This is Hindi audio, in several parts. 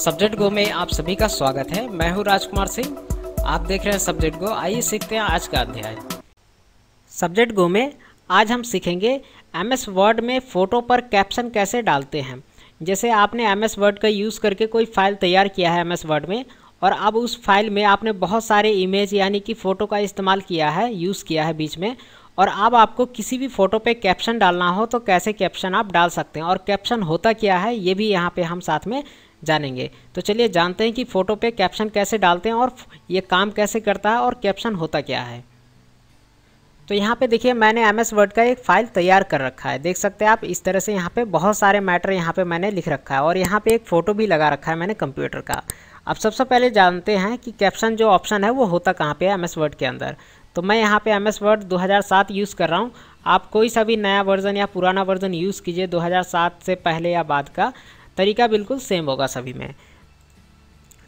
सब्जेक्ट गो में आप सभी का स्वागत है मैं हूं राजकुमार सिंह आप देख रहे हैं सब्जेक्ट गो आइए सीखते हैं आज का अध्याय सब्जेक्ट गो में आज हम सीखेंगे एम एस वर्ड में फ़ोटो पर कैप्शन कैसे डालते हैं जैसे आपने एम एस वर्ड का यूज़ करके कोई फाइल तैयार किया है एम एस वर्ड में और अब उस फाइल में आपने बहुत सारे इमेज यानी कि फ़ोटो का इस्तेमाल किया है यूज़ किया है बीच में और अब आपको किसी भी फ़ोटो पे कैप्शन डालना हो तो कैसे कैप्शन आप डाल सकते हैं और कैप्शन होता क्या है ये भी यहाँ पे हम साथ में जानेंगे तो चलिए जानते हैं कि फ़ोटो पे कैप्शन कैसे डालते हैं और ये काम कैसे करता है और कैप्शन होता क्या है तो यहाँ पे देखिए मैंने एम एस वर्ड का एक फाइल तैयार कर रखा है देख सकते हैं आप इस तरह से यहाँ पे बहुत सारे मैटर यहाँ पे मैंने लिख रखा है और यहाँ पे एक फ़ोटो भी लगा रखा है मैंने कंप्यूटर का अब सबसे सब पहले जानते हैं कि कैप्शन जो ऑप्शन है वो होता कहाँ पे है एम एस वर्ड के अंदर तो मैं यहाँ पे एम एस वर्ड दो यूज़ कर रहा हूँ आप कोई सा भी नया वर्ज़न या पुराना वर्ज़न यूज़ कीजिए 2007 से पहले या बाद का तरीका बिल्कुल सेम होगा सभी में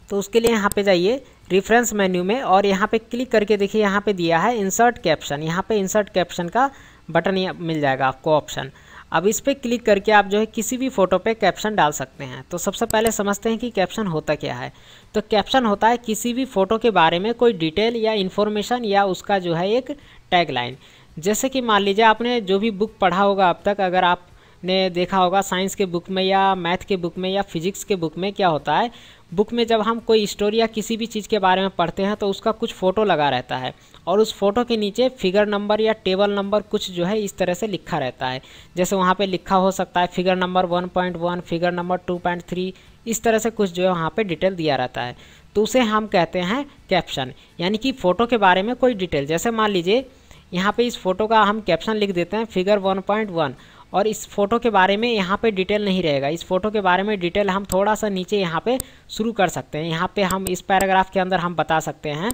तो उसके लिए यहाँ पे जाइए रेफरेंस मेन्यू में और यहाँ पे क्लिक करके देखिए यहाँ पे दिया है इंसर्ट कैप्शन यहाँ पे इंसर्ट कैप्शन का बटन मिल जाएगा आपको ऑप्शन अब इस पर क्लिक करके आप जो है किसी भी फ़ोटो पे कैप्शन डाल सकते हैं तो सबसे पहले समझते हैं कि कैप्शन होता क्या है तो कैप्शन होता है किसी भी फ़ोटो के बारे में कोई डिटेल या इन्फॉर्मेशन या उसका जो है एक टैगलाइन जैसे कि मान लीजिए आपने जो भी बुक पढ़ा होगा अब तक अगर आप ने देखा होगा साइंस के बुक में या मैथ के बुक में या फिजिक्स के बुक में क्या होता है बुक में जब हम कोई स्टोरी या किसी भी चीज़ के बारे में पढ़ते हैं तो उसका कुछ फ़ोटो लगा रहता है और उस फोटो के नीचे फिगर नंबर या टेबल नंबर कुछ जो है इस तरह से लिखा रहता है जैसे वहाँ पे लिखा हो सकता है फिगर नंबर 1.1 फिगर नंबर 2.3 इस तरह से कुछ जो है वहाँ पर डिटेल दिया रहता है तो उसे हम कहते हैं कैप्शन यानी कि फ़ोटो के बारे में कोई डिटेल जैसे मान लीजिए यहाँ पे इस फोटो का हम कैप्शन लिख देते हैं फिगर 1.1 और इस फ़ोटो के बारे में यहाँ पे डिटेल नहीं रहेगा इस फ़ोटो के बारे में डिटेल हम थोड़ा सा नीचे यहाँ पे शुरू कर सकते हैं यहाँ पे हम इस पैराग्राफ के अंदर हम बता सकते हैं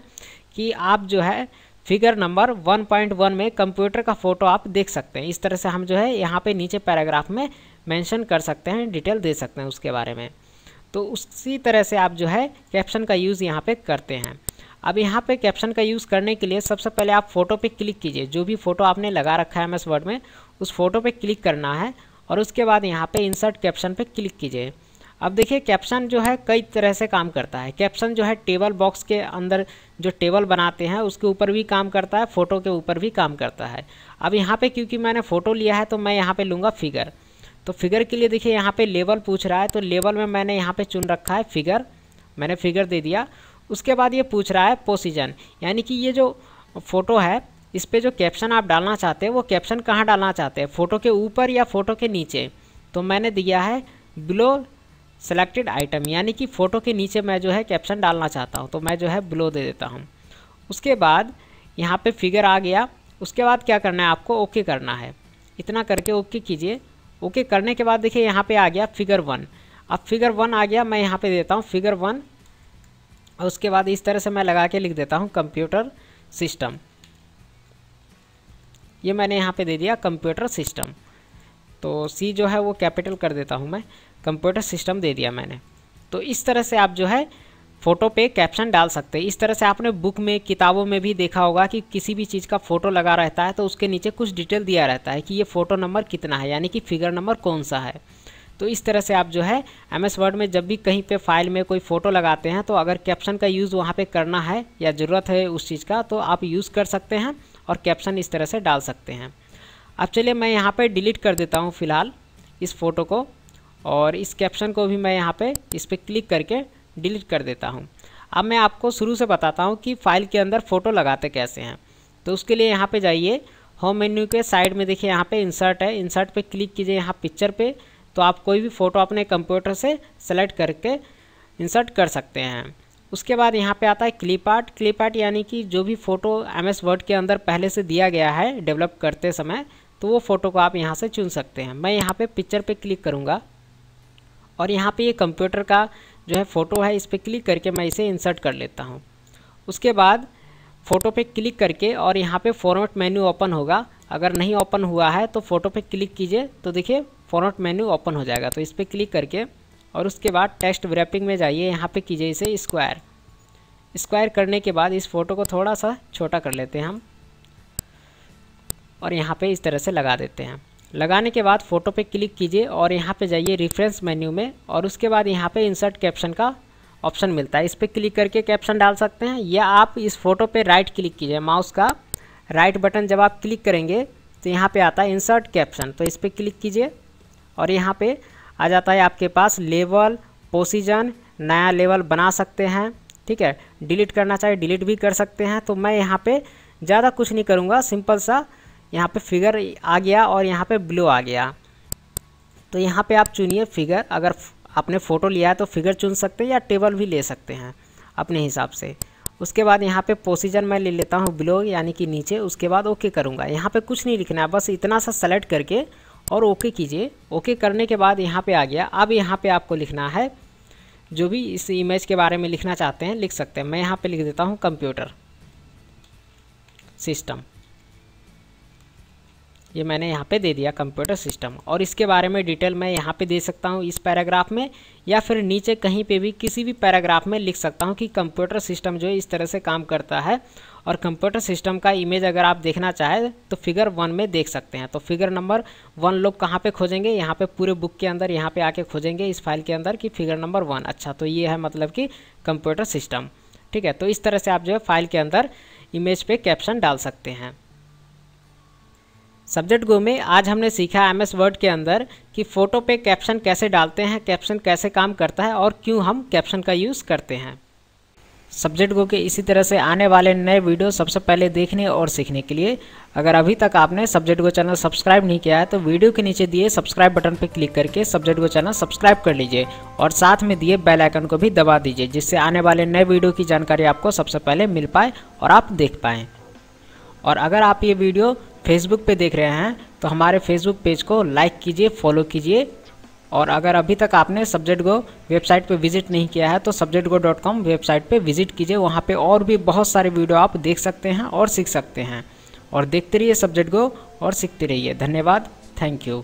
कि आप जो है फिगर नंबर 1.1 में कंप्यूटर का फ़ोटो आप देख सकते हैं इस तरह से हम जो है यहाँ पे नीचे पैराग्राफ में मैंशन कर सकते हैं डिटेल दे सकते हैं उसके बारे में तो उसी तरह से आप जो है कैप्शन का यूज़ यहाँ पर करते हैं अब यहाँ पे कैप्शन का यूज़ करने के लिए सबसे पहले आप फ़ोटो पे क्लिक कीजिए जो भी फ़ोटो आपने लगा रखा है एम एस वर्ड में उस फ़ोटो पे क्लिक करना है और उसके बाद यहाँ पे इंसर्ट कैप्शन पे क्लिक कीजिए अब देखिए कैप्शन जो है कई तरह से काम करता है कैप्शन जो है टेबल बॉक्स के अंदर जो टेबल बनाते हैं उसके ऊपर भी काम करता है फ़ोटो के ऊपर भी काम करता है अब यहाँ पर क्योंकि मैंने फ़ोटो लिया है तो मैं यहाँ पर लूँगा फिगर तो फिगर के लिए देखिए यहाँ पर लेवल पूछ रहा है तो लेवल में मैंने यहाँ पर चुन रखा है फिगर मैंने फिगर दे दिया उसके बाद ये पूछ रहा है पोसीजन यानी कि ये जो फ़ोटो है इस पर जो कैप्शन आप डालना चाहते हैं वो कैप्शन कहाँ डालना चाहते हैं फ़ोटो के ऊपर या फ़ोटो के नीचे तो मैंने दिया है बिलो सेलेक्टेड आइटम यानी कि फ़ोटो के नीचे मैं जो है कैप्शन डालना चाहता हूँ तो मैं जो है बिलो दे देता हूँ उसके बाद यहाँ पे फिगर आ गया उसके बाद क्या करना है आपको ओके करना है इतना करके ओके कीजिए ओके करने के बाद देखिए यहाँ पर आ गया फिगर वन अब फिगर वन आ गया मैं यहाँ पे देता हूँ फिगर वन और उसके बाद इस तरह से मैं लगा के लिख देता हूँ कंप्यूटर सिस्टम ये मैंने यहाँ पे दे दिया कंप्यूटर सिस्टम तो सी जो है वो कैपिटल कर देता हूँ मैं कंप्यूटर सिस्टम दे दिया मैंने तो इस तरह से आप जो है फ़ोटो पे कैप्शन डाल सकते हैं इस तरह से आपने बुक में किताबों में भी देखा होगा कि किसी भी चीज़ का फ़ोटो लगा रहता है तो उसके नीचे कुछ डिटेल दिया रहता है कि ये फ़ोटो नंबर कितना है यानी कि फिगर नंबर कौन सा है तो इस तरह से आप जो है एम एस वर्ड में जब भी कहीं पे फाइल में कोई फ़ोटो लगाते हैं तो अगर कैप्शन का यूज़ वहाँ पे करना है या ज़रूरत है उस चीज़ का तो आप यूज़ कर सकते हैं और कैप्शन इस तरह से डाल सकते हैं अब चलिए मैं यहाँ पर डिलीट कर देता हूँ फ़िलहाल इस फ़ोटो को और इस कैप्शन को भी मैं यहाँ पर इस पर क्लिक करके डिलीट कर देता हूँ अब मैं आपको शुरू से बताता हूँ कि फ़ाइल के अंदर फ़ोटो लगाते कैसे हैं तो उसके लिए यहाँ पे जाइए होम मेन्यू के साइड में देखिए यहाँ पे इंसर्ट है इंसर्ट पे क्लिक कीजिए यहाँ पिक्चर पे तो आप कोई भी फ़ोटो अपने कंप्यूटर से सेलेक्ट करके इंसर्ट कर सकते हैं उसके बाद यहाँ पे आता है क्लिप आर्ट क्लिप आर्ट यानी कि जो भी फ़ोटो एम एस वर्ड के अंदर पहले से दिया गया है डेवलप करते समय तो वो फ़ोटो को आप यहाँ से चुन सकते हैं मैं यहाँ पे पिक्चर पे क्लिक करूँगा और यहाँ पे ये यह कंप्यूटर का जो है फ़ोटो है इस पर क्लिक करके मैं इसे इंसर्ट कर लेता हूँ उसके बाद फ़ोटो पे क्लिक करके और यहाँ पे फॉर्मेट मेन्यू ओपन होगा अगर नहीं ओपन हुआ है तो फ़ोटो पे क्लिक कीजिए तो देखिए फॉर्मेट मेन्यू ओपन हो जाएगा तो इस पर क्लिक करके और उसके बाद टेक्स्ट रैपिंग में जाइए यहाँ पे कीजिए इसे स्क्वायर स्क्वायर करने के बाद इस फ़ोटो को थोड़ा सा छोटा कर लेते हैं हम और यहाँ पे इस तरह से लगा देते हैं लगाने के बाद फ़ोटो पे क्लिक कीजिए और यहाँ पे जाइए रिफ्रेंस मेन्यू में और उसके बाद यहाँ पर इंसर्ट कैप्शन का ऑप्शन मिलता है इस पर क्लिक करके कैप्शन डाल सकते हैं या आप इस फ़ोटो पर राइट क्लिक कीजिए माउस का राइट बटन जब आप क्लिक करेंगे तो यहाँ पे आता है इंसर्ट कैप्शन तो इस पर क्लिक कीजिए और यहाँ पे आ जाता है आपके पास लेवल पोसीजन नया लेवल बना सकते हैं ठीक है डिलीट करना चाहिए डिलीट भी कर सकते हैं तो मैं यहाँ पे ज़्यादा कुछ नहीं करूँगा सिंपल सा यहाँ पे फिगर आ गया और यहाँ पे ब्लू आ गया तो यहाँ पे आप चुनिए फिगर अगर आपने फ़ोटो लिया है तो फिगर चुन सकते हैं या टेबल भी ले सकते हैं अपने हिसाब से उसके बाद यहाँ पे पोसीजन मैं ले लेता हूँ ब्लू यानी कि नीचे उसके बाद ओके करूँगा यहाँ पर कुछ नहीं लिखना है बस इतना सा सेलेक्ट करके और ओके कीजिए ओके करने के बाद यहाँ पे आ गया अब यहाँ पे आपको लिखना है जो भी इस इमेज के बारे में लिखना चाहते हैं लिख सकते हैं मैं यहाँ पे लिख देता हूँ कंप्यूटर सिस्टम ये मैंने यहाँ पे दे दिया कंप्यूटर सिस्टम और इसके बारे में डिटेल मैं यहाँ पे दे सकता हूँ इस पैराग्राफ में या फिर नीचे कहीं पे भी किसी भी पैराग्राफ में लिख सकता हूँ कि कंप्यूटर सिस्टम जो है इस तरह से काम करता है और कंप्यूटर सिस्टम का इमेज अगर आप देखना चाहें तो फिगर वन में देख सकते हैं तो फिगर नंबर वन लोग कहाँ पर खोजेंगे यहाँ पर पूरे बुक के अंदर यहाँ पर आके खोजेंगे इस फाइल के अंदर कि फिगर नंबर वन अच्छा तो ये है मतलब कि कंप्यूटर सिस्टम ठीक है तो इस तरह से आप जो है फाइल के अंदर इमेज पर कैप्शन डाल सकते हैं सब्जेक्ट गो में आज हमने सीखा एम एस वर्ड के अंदर कि फ़ोटो पे कैप्शन कैसे डालते हैं कैप्शन कैसे काम करता है और क्यों हम कैप्शन का यूज़ करते हैं सब्जेक्ट गो के इसी तरह से आने वाले नए वीडियो सबसे पहले देखने और सीखने के लिए अगर अभी तक आपने सब्जेक्ट गो चैनल सब्सक्राइब नहीं किया है तो वीडियो के नीचे दिए सब्सक्राइब बटन पर क्लिक करके सब्जेक्ट गो चैनल सब्सक्राइब कर लीजिए और साथ में दिए बेल आइकन को भी दबा दीजिए जिससे आने वाले नए वीडियो की जानकारी आपको सबसे पहले मिल पाए और आप देख पाएँ और अगर आप ये वीडियो फेसबुक पे देख रहे हैं तो हमारे फेसबुक पेज को लाइक कीजिए फॉलो कीजिए और अगर अभी तक आपने सब्जेक्ट गो वेबसाइट पे विजिट नहीं किया है तो subject go dot com website पर विजिट कीजिए वहाँ पे और भी बहुत सारे वीडियो आप देख सकते हैं और सीख सकते हैं और देखते रहिए सब्जेक्ट गो और सीखते रहिए धन्यवाद थैंक यू